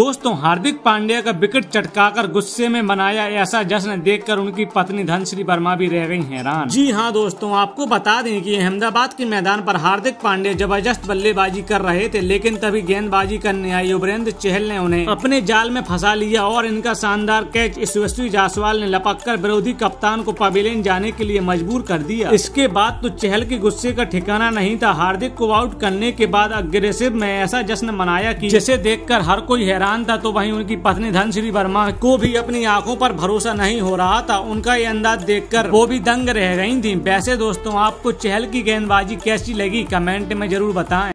दोस्तों हार्दिक पांड्या का विकेट चटकाकर गुस्से में मनाया ऐसा जश्न देखकर उनकी पत्नी धनश्री वर्मा भी रह गई हैरान जी हाँ दोस्तों आपको बता दें कि अहमदाबाद के मैदान पर हार्दिक पांडे जबरदस्त बल्लेबाजी कर रहे थे लेकिन तभी गेंदबाजी करने आई उबरेंद्र चहल ने उन्हें अपने जाल में फंसा लिया और इनका शानदार कैच यशस्वी जायसवाल ने लपक कर विरोधी कप्तान को पवेलियन जाने के लिए मजबूर कर दिया इसके बाद तो चहल के गुस्से का ठिकाना नहीं था हार्दिक को आउट करने के बाद अग्रेसिव में ऐसा जश्न मनाया की जिसे देखकर हर कोई हैरान था तो वहीं उनकी पत्नी धनश्री वर्मा को भी अपनी आंखों पर भरोसा नहीं हो रहा था उनका ये अंदाज देखकर वो भी दंग रह गई थी वैसे दोस्तों आपको चहल की गेंदबाजी कैसी लगी कमेंट में जरूर बताएं